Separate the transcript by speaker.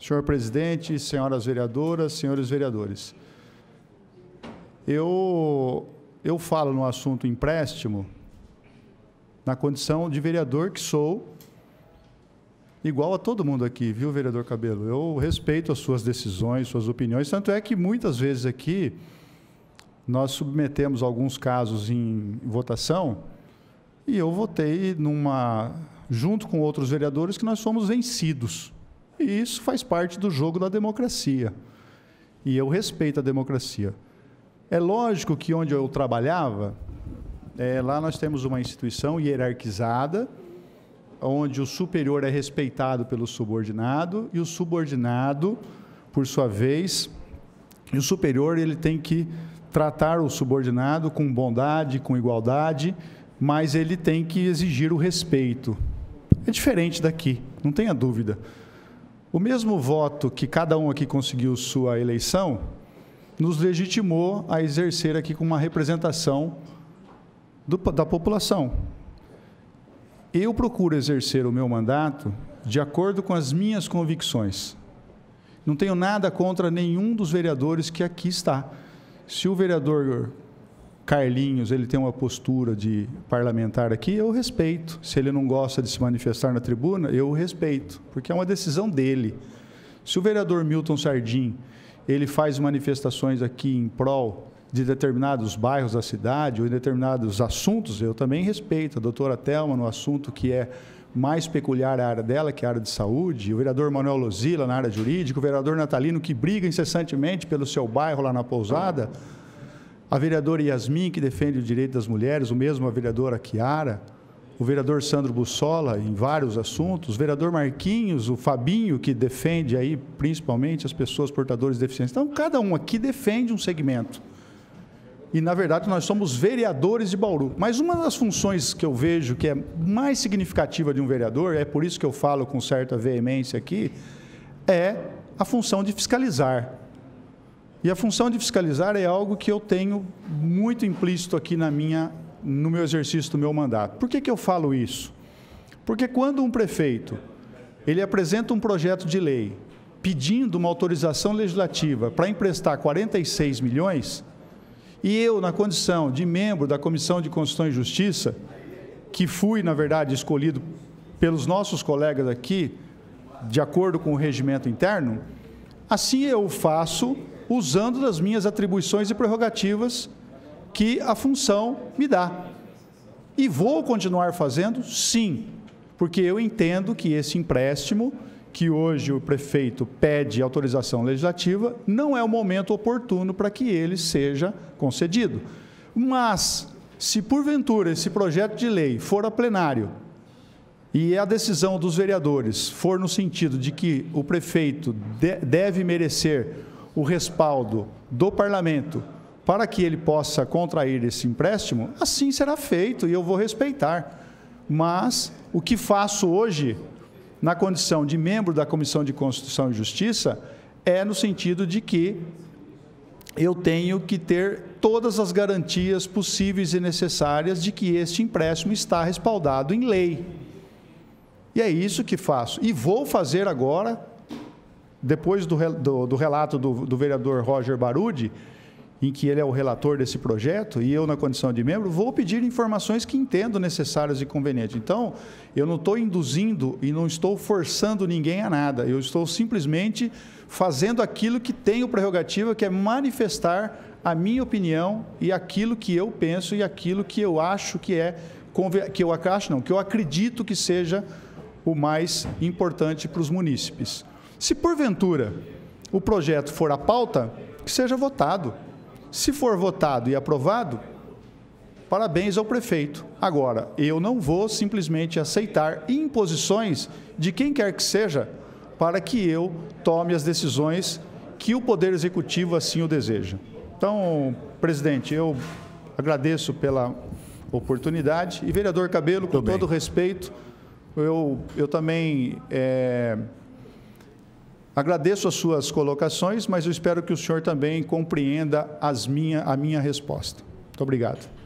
Speaker 1: Senhor presidente, senhoras vereadoras, senhores vereadores. Eu, eu falo no assunto empréstimo na condição de vereador que sou, igual a todo mundo aqui, viu, vereador Cabelo? Eu respeito as suas decisões, suas opiniões, tanto é que muitas vezes aqui nós submetemos alguns casos em votação e eu votei numa junto com outros vereadores que nós fomos vencidos. E isso faz parte do jogo da democracia. E eu respeito a democracia. É lógico que onde eu trabalhava, é, lá nós temos uma instituição hierarquizada, onde o superior é respeitado pelo subordinado e o subordinado, por sua vez, e o superior ele tem que tratar o subordinado com bondade, com igualdade, mas ele tem que exigir o respeito. É diferente daqui, não tenha dúvida. O mesmo voto que cada um aqui conseguiu sua eleição nos legitimou a exercer aqui com uma representação do, da população. Eu procuro exercer o meu mandato de acordo com as minhas convicções. Não tenho nada contra nenhum dos vereadores que aqui está. Se o vereador Carlinhos ele tem uma postura de parlamentar aqui, eu respeito. Se ele não gosta de se manifestar na tribuna, eu respeito, porque é uma decisão dele. Se o vereador Milton Sardim ele faz manifestações aqui em prol de determinados bairros da cidade ou em determinados assuntos, eu também respeito. A doutora Telma, no assunto que é mais peculiar à área dela, que é a área de saúde, o vereador Manuel Lozila na área jurídica, o vereador Natalino, que briga incessantemente pelo seu bairro lá na pousada a vereadora Yasmin, que defende o direito das mulheres, o mesmo a vereadora Chiara, o vereador Sandro Bussola, em vários assuntos, o vereador Marquinhos, o Fabinho, que defende aí principalmente as pessoas portadoras de deficiência. Então, cada um aqui defende um segmento. E, na verdade, nós somos vereadores de Bauru. Mas uma das funções que eu vejo que é mais significativa de um vereador, é por isso que eu falo com certa veemência aqui, é a função de fiscalizar. E a função de fiscalizar é algo que eu tenho muito implícito aqui na minha, no meu exercício do meu mandato. Por que, que eu falo isso? Porque quando um prefeito ele apresenta um projeto de lei pedindo uma autorização legislativa para emprestar 46 milhões, e eu, na condição de membro da Comissão de Constituição e Justiça, que fui, na verdade, escolhido pelos nossos colegas aqui, de acordo com o regimento interno, assim eu faço usando das minhas atribuições e prerrogativas que a função me dá. E vou continuar fazendo? Sim, porque eu entendo que esse empréstimo, que hoje o prefeito pede autorização legislativa, não é o momento oportuno para que ele seja concedido. Mas, se porventura esse projeto de lei for a plenário e a decisão dos vereadores for no sentido de que o prefeito deve merecer o respaldo do parlamento para que ele possa contrair esse empréstimo, assim será feito e eu vou respeitar. Mas o que faço hoje, na condição de membro da Comissão de Constituição e Justiça, é no sentido de que eu tenho que ter todas as garantias possíveis e necessárias de que este empréstimo está respaldado em lei. E é isso que faço. E vou fazer agora depois do, do, do relato do, do, vereador Roger Barudi, em que ele é o relator desse projeto, e eu, na condição de membro, vou pedir informações que entendo necessárias e convenientes. Então, eu não estou induzindo e não estou forçando ninguém a nada, eu estou simplesmente fazendo aquilo que tenho prerrogativa, que é manifestar a minha opinião e aquilo que eu penso e aquilo que eu acho que é, que eu acho, não, que eu acredito que seja o mais importante para os munícipes. Se porventura o projeto for à pauta, que seja votado. Se for votado e aprovado, parabéns ao prefeito. Agora, eu não vou simplesmente aceitar imposições de quem quer que seja para que eu tome as decisões que o Poder Executivo assim o deseja. Então, presidente, eu agradeço pela oportunidade. E, vereador Cabelo, com Tô todo bem. respeito, eu, eu também. É Agradeço as suas colocações, mas eu espero que o senhor também compreenda as minha, a minha resposta. Muito obrigado.